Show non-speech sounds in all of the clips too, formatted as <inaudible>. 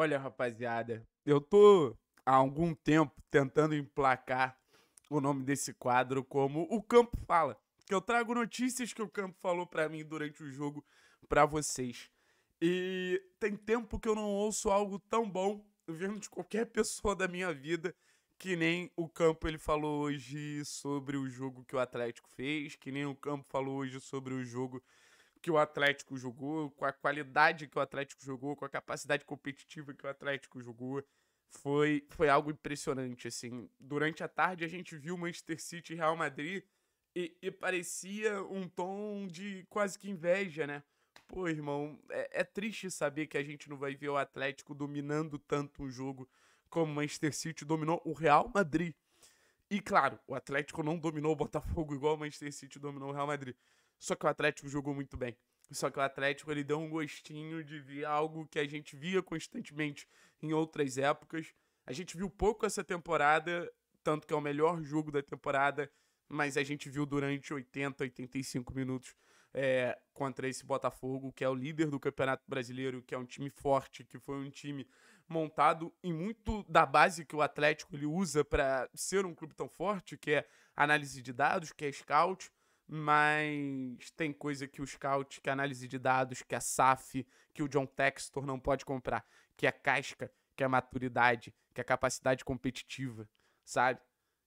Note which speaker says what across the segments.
Speaker 1: Olha, rapaziada, eu tô há algum tempo tentando emplacar o nome desse quadro como O Campo Fala, que eu trago notícias que o Campo falou para mim durante o jogo para vocês. E tem tempo que eu não ouço algo tão bom vindo de qualquer <laughs> pessoa da minha vida que nem o Campo ele falou hoje sobre o jogo que o Atlético fez, que nem o Campo falou hoje sobre o jogo que o Atlético jogou, com a qualidade que o Atlético jogou, com a capacidade competitiva que o Atlético jogou, foi, foi algo impressionante, assim. Durante a tarde a gente viu Manchester City e Real Madrid e, e parecia um tom de quase que inveja, né? Pô, irmão, é, é triste saber que a gente não vai ver o Atlético dominando tanto um jogo como o Manchester City dominou o Real Madrid. E claro, o Atlético não dominou o Botafogo igual o Manchester City dominou o Real Madrid. Só que o Atlético jogou muito bem. Só que o Atlético ele deu um gostinho de ver algo que a gente via constantemente em outras épocas. A gente viu pouco essa temporada, tanto que é o melhor jogo da temporada, mas a gente viu durante 80, 85 minutos é, contra esse Botafogo, que é o líder do Campeonato Brasileiro, que é um time forte, que foi um time montado e muito da base que o Atlético ele usa para ser um clube tão forte, que é análise de dados, que é scout, mas tem coisa que o scout, que a análise de dados, que a SAF, que o John Textor não pode comprar, que é casca, que é maturidade, que é capacidade competitiva, sabe?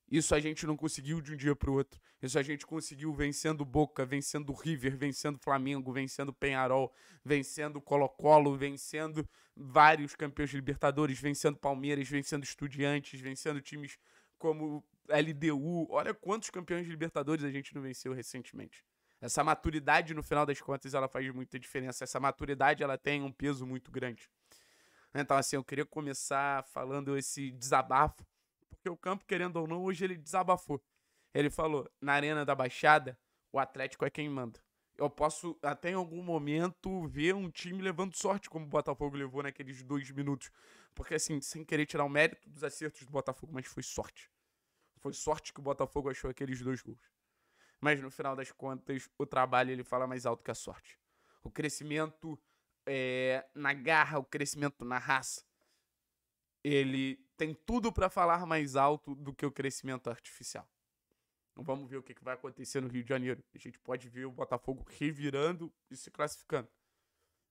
Speaker 1: Isso a gente não conseguiu de um dia para o outro. Isso a gente conseguiu vencendo Boca, vencendo River, vencendo Flamengo, vencendo Penharol, vencendo Colo-Colo, vencendo vários campeões de Libertadores, vencendo Palmeiras, vencendo Estudiantes, vencendo times como LDU, olha quantos campeões de Libertadores a gente não venceu recentemente. Essa maturidade, no final das contas, ela faz muita diferença. Essa maturidade, ela tem um peso muito grande. Então, assim, eu queria começar falando esse desabafo, porque o campo, querendo ou não, hoje ele desabafou. Ele falou: na Arena da Baixada, o Atlético é quem manda. Eu posso, até em algum momento, ver um time levando sorte, como o Botafogo levou naqueles dois minutos. Porque, assim, sem querer tirar o mérito dos acertos do Botafogo, mas foi sorte. Foi sorte que o Botafogo achou aqueles dois gols. Mas no final das contas, o trabalho ele fala mais alto que a sorte. O crescimento é, na garra, o crescimento na raça, ele tem tudo para falar mais alto do que o crescimento artificial. Então vamos ver o que, que vai acontecer no Rio de Janeiro. A gente pode ver o Botafogo revirando e se classificando.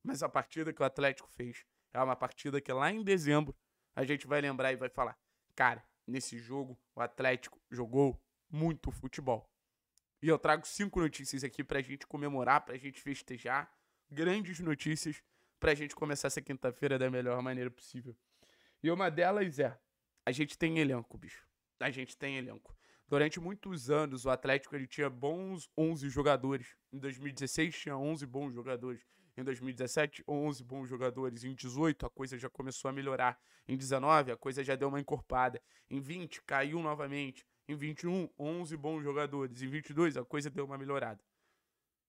Speaker 1: Mas a partida que o Atlético fez é uma partida que lá em dezembro a gente vai lembrar e vai falar: cara, nesse jogo, o Atlético jogou muito futebol. E eu trago cinco notícias aqui pra gente comemorar, pra gente festejar. Grandes notícias pra gente começar essa quinta-feira da melhor maneira possível. E uma delas é: a gente tem elenco, bicho. A gente tem elenco. Durante muitos anos, o Atlético ele tinha bons 11 jogadores. Em 2016, tinha 11 bons jogadores. Em 2017, 11 bons jogadores. Em 18, a coisa já começou a melhorar. Em 19, a coisa já deu uma encorpada. Em 20, caiu novamente. Em 21, 11 bons jogadores. Em 22, a coisa deu uma melhorada.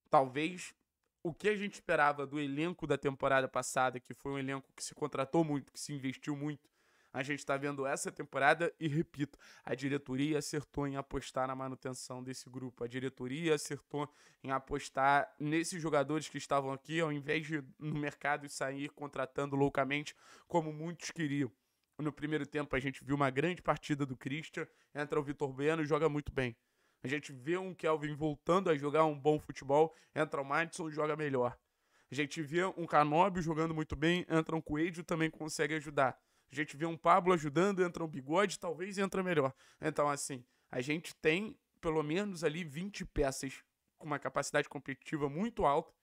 Speaker 1: Talvez o que a gente esperava do elenco da temporada passada, que foi um elenco que se contratou muito, que se investiu muito, a gente está vendo essa temporada e, repito, a diretoria acertou em apostar na manutenção desse grupo. A diretoria acertou em apostar nesses jogadores que estavam aqui, ao invés de no mercado sair contratando loucamente, como muitos queriam. No primeiro tempo, a gente viu uma grande partida do Christian, entra o Vitor Bueno e joga muito bem. A gente vê um Kelvin voltando a jogar um bom futebol, entra o Madison e joga melhor. A gente vê um Canobbio jogando muito bem, entra um Coelho também consegue ajudar. A gente vê um Pablo ajudando, entra um bigode, talvez entra melhor. Então, assim, a gente tem pelo menos ali 20 peças com uma capacidade competitiva muito alta.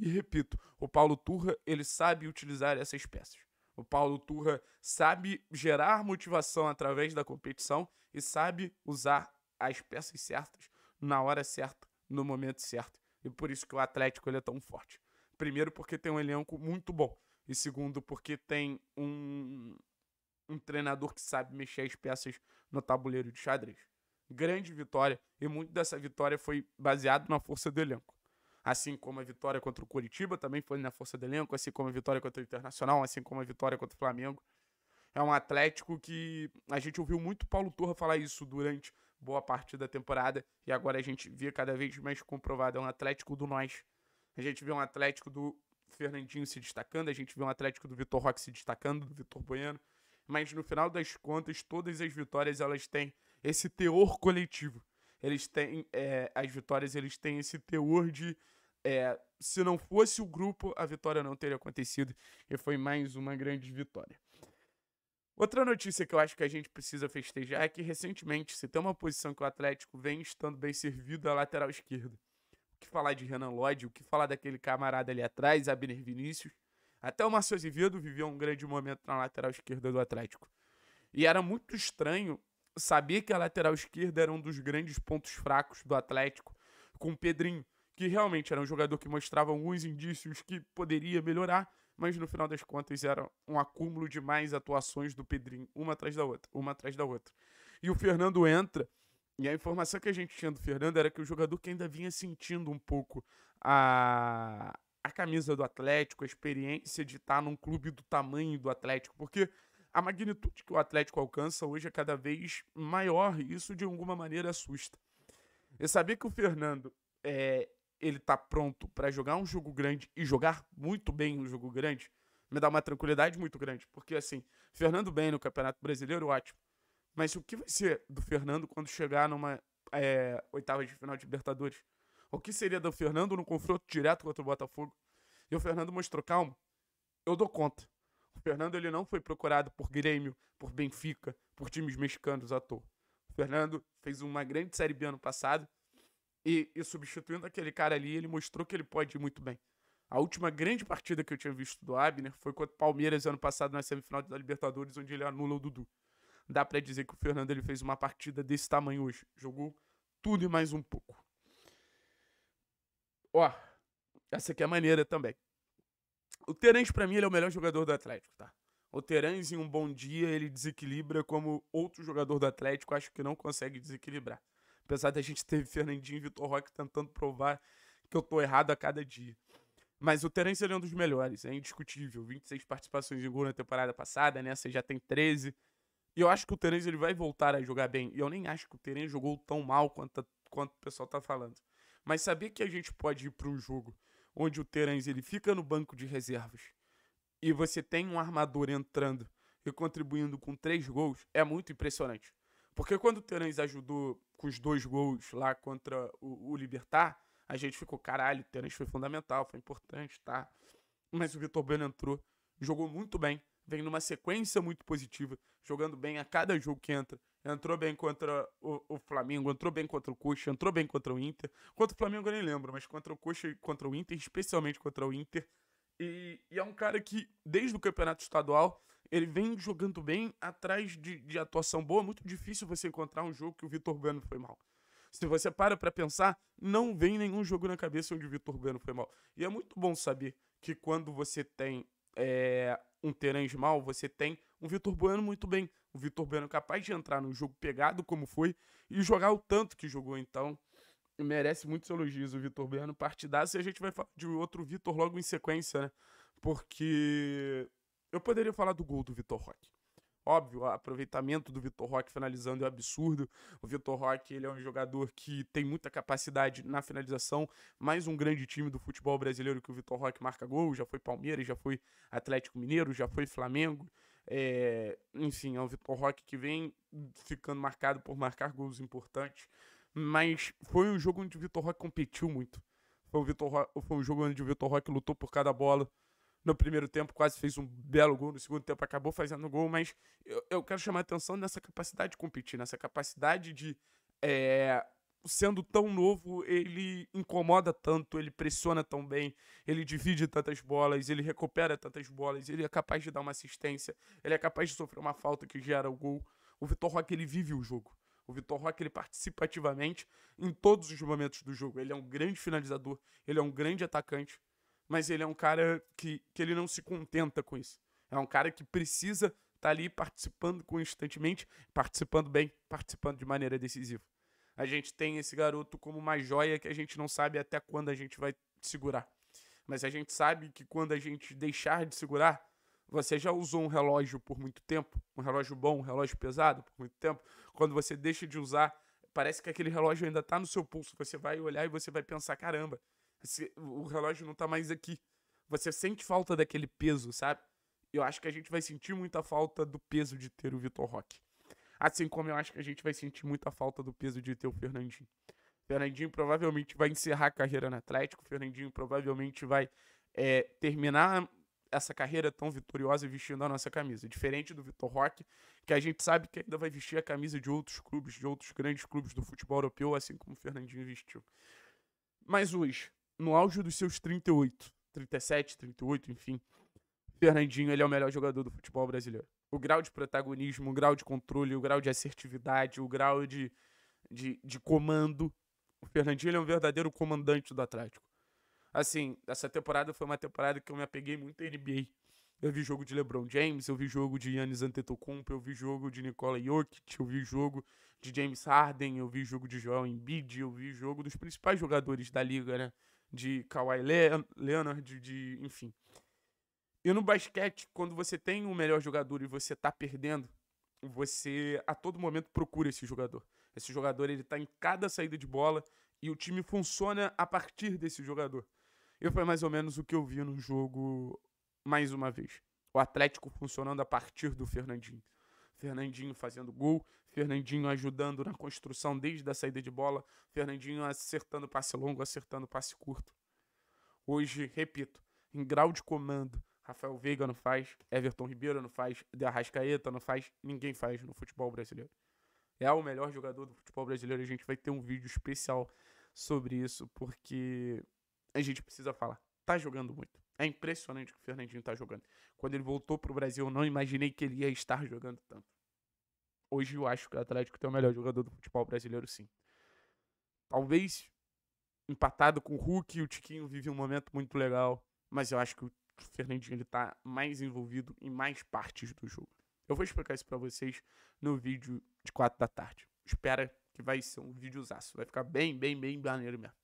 Speaker 1: E repito, o Paulo Turra, ele sabe utilizar essas peças. O Paulo Turra sabe gerar motivação através da competição e sabe usar as peças certas na hora certa, no momento certo. E por isso que o Atlético ele é tão forte. Primeiro, porque tem um elenco muito bom. E segundo, porque tem um, um treinador que sabe mexer as peças no tabuleiro de xadrez. Grande vitória, e muito dessa vitória foi baseado na força do elenco. Assim como a vitória contra o Curitiba também foi na força do elenco, assim como a vitória contra o Internacional, assim como a vitória contra o Flamengo. É um Atlético que a gente ouviu muito Paulo Turra falar isso durante boa parte da temporada e agora a gente vê cada vez mais comprovado. É um Atlético do nós. A gente vê um Atlético do Fernandinho se destacando, a gente vê um Atlético do Vitor Roque se destacando, do Vitor Bueno mas no final das contas, todas as vitórias elas têm esse teor coletivo. Eles têm é, as vitórias, eles têm esse teor de é, se não fosse o grupo, a vitória não teria acontecido e foi mais uma grande vitória. Outra notícia que eu acho que a gente precisa festejar é que recentemente se tem uma posição que o Atlético vem estando bem servido é a lateral esquerda. O que falar de Renan Lodge, o que falar daquele camarada ali atrás, Abner Vinícius. Até o Márcio Azevedo vivia um grande momento na lateral esquerda do Atlético. E era muito estranho saber que a lateral esquerda era um dos grandes pontos fracos do Atlético, com o Pedrinho, que realmente era um jogador que mostrava alguns indícios que poderia melhorar, mas no final das contas era um acúmulo de mais atuações do Pedrinho, uma atrás da outra, uma atrás da outra. E o Fernando entra, e a informação que a gente tinha do Fernando era que o jogador que ainda vinha sentindo um pouco a, a camisa do Atlético, a experiência de estar num clube do tamanho do Atlético, porque a magnitude que o Atlético alcança hoje é cada vez maior e isso de alguma maneira assusta. Eu sabia que o Fernando é, ele está pronto para jogar um jogo grande e jogar muito bem um jogo grande, me dá uma tranquilidade muito grande, porque assim, Fernando bem no Campeonato Brasileiro, ótimo. Mas o que vai ser do Fernando quando chegar numa é, oitava de final de Libertadores? O que seria do Fernando no confronto direto contra o Botafogo? E o Fernando mostrou, calma, eu dou conta. O Fernando ele não foi procurado por Grêmio, por Benfica, por times mexicanos à toa. O Fernando fez uma grande Série B ano passado e, e substituindo aquele cara ali, ele mostrou que ele pode ir muito bem. A última grande partida que eu tinha visto do Abner foi contra o Palmeiras ano passado na semifinal da Libertadores, onde ele anula o Dudu. Dá para dizer que o Fernando ele fez uma partida desse tamanho hoje. Jogou tudo e mais um pouco. Ó, essa aqui é maneira também. O Terence, pra mim, ele é o melhor jogador do Atlético, tá? O Terence, em um bom dia, ele desequilibra como outro jogador do Atlético, acho que não consegue desequilibrar. Apesar da gente ter Fernandinho e Vitor Roque tentando provar que eu tô errado a cada dia. Mas o Terence ele é um dos melhores, é indiscutível. 26 participações de gol na temporada passada, nessa né? já tem 13. E eu acho que o Terence ele vai voltar a jogar bem. E eu nem acho que o Terence jogou tão mal quanto, a, quanto o pessoal tá falando. Mas sabia que a gente pode ir para um jogo onde o Terans ele fica no banco de reservas e você tem um armador entrando e contribuindo com três gols é muito impressionante. Porque quando o Terans ajudou com os dois gols lá contra o, o Libertar, a gente ficou, caralho, o Terans foi fundamental, foi importante, tá? Mas o Vitor Bueno entrou, jogou muito bem, vem numa sequência muito positiva, jogando bem a cada jogo que entra entrou bem contra o, o, Flamengo, entrou bem contra o Cuxa, entrou bem contra o Inter. Contra o Flamengo eu nem lembro, mas contra o Cuxa e contra o Inter, especialmente contra o Inter. E, e, é um cara que, desde o campeonato estadual, ele vem jogando bem atrás de, de atuação boa. Muito difícil você encontrar um jogo que o Vitor Bueno foi mal. Se você para para pensar, não vem nenhum jogo na cabeça onde o Vitor Bueno foi mal. E é muito bom saber que quando você tem é, um Terence mal, você tem um Vitor Bueno muito bem. O Vitor Bueno capaz de entrar num jogo pegado como foi e jogar o tanto que jogou. Então, merece muitos elogios o Vitor Bueno. Partidaço e a gente vai falar de outro Vitor logo em sequência, né? Porque eu poderia falar do gol do Vitor Roque. Óbvio, o aproveitamento do Vitor Roque finalizando é absurdo. O Vitor Roque ele é um jogador que tem muita capacidade na finalização. Mais um grande time do futebol brasileiro que o Vitor Roque marca gol. Já foi Palmeiras, já foi Atlético Mineiro, já foi Flamengo. É, enfim, é um Vitor Roque que vem ficando marcado por marcar gols importantes. Mas foi um jogo onde o Vitor Roque competiu muito. Foi, o Vitor Roque, foi um jogo onde o Vitor Roque lutou por cada bola. No primeiro tempo, quase fez um belo gol. No segundo tempo, acabou fazendo gol. Mas eu, eu quero chamar a atenção nessa capacidade de competir, nessa capacidade de é, sendo tão novo, ele incomoda tanto, ele pressiona tão bem, ele divide tantas bolas, ele recupera tantas bolas, ele é capaz de dar uma assistência, ele é capaz de sofrer uma falta que gera o gol. O Vitor Roque, ele vive o jogo. O Vitor Roque ele participa ativamente em todos os momentos do jogo. Ele é um grande finalizador, ele é um grande atacante, mas ele é um cara que, que ele não se contenta com isso. É um cara que precisa estar tá ali participando constantemente, participando bem, participando de maneira decisiva a gente tem esse garoto como uma joia que a gente não sabe até quando a gente vai segurar. Mas a gente sabe que quando a gente deixar de segurar, você já usou um relógio por muito tempo, um relógio bom, um relógio pesado por muito tempo. Quando você deixa de usar, parece que aquele relógio ainda está no seu pulso. Você vai olhar e você vai pensar: caramba, esse, o relógio não está mais aqui. Você sente falta daquele peso, sabe? Eu acho que a gente vai sentir muita falta do peso de ter o Vitor Roque. Assim como eu acho que a gente vai sentir muita falta do peso de ter o Fernandinho. Fernandinho provavelmente vai encerrar a carreira no Atlético, o Fernandinho provavelmente vai é, terminar essa carreira tão vitoriosa vestindo a nossa camisa. Diferente do Vitor Roque, que a gente sabe que ainda vai vestir a camisa de outros clubes, de outros grandes clubes do futebol europeu, assim como o Fernandinho vestiu. Mas hoje, no auge dos seus 38, 37, 38, enfim, Fernandinho ele é o melhor jogador do futebol brasileiro o grau de protagonismo, o grau de controle, o grau de assertividade, o grau de, de, de comando. O Fernandinho é um verdadeiro comandante do Atlético. Assim, essa temporada foi uma temporada que eu me apeguei muito à NBA. Eu vi jogo de LeBron James, eu vi jogo de Yannis Antetokounmpo, eu vi jogo de Nikola Jokic, eu vi jogo de James Harden, eu vi jogo de Joel Embiid, eu vi jogo dos principais jogadores da liga, né? De Kawhi Leonard, de, de enfim. E no basquete, quando você tem o um melhor jogador e você tá perdendo, você a todo momento procura esse jogador. Esse jogador ele tá em cada saída de bola e o time funciona a partir desse jogador. E foi mais ou menos o que eu vi no jogo mais uma vez. O Atlético funcionando a partir do Fernandinho. Fernandinho fazendo gol, Fernandinho ajudando na construção desde a saída de bola, Fernandinho acertando passe longo, acertando passe curto. Hoje, repito, em grau de comando, Rafael Veiga não faz, Everton Ribeiro não faz, De Arrascaeta não faz, ninguém faz no futebol brasileiro. É o melhor jogador do futebol brasileiro, a gente vai ter um vídeo especial sobre isso, porque a gente precisa falar. Tá jogando muito. É impressionante o que o Fernandinho tá jogando. Quando ele voltou pro Brasil, eu não imaginei que ele ia estar jogando tanto. Hoje eu acho que o Atlético tem o melhor jogador do futebol brasileiro, sim. Talvez empatado com o Hulk, o Tiquinho vive um momento muito legal, mas eu acho que o o Fernandinho ele tá mais envolvido em mais partes do jogo. Eu vou explicar isso para vocês no vídeo de 4 da tarde. Espera que vai ser um videozaço. Vai ficar bem, bem, bem maneiro mesmo.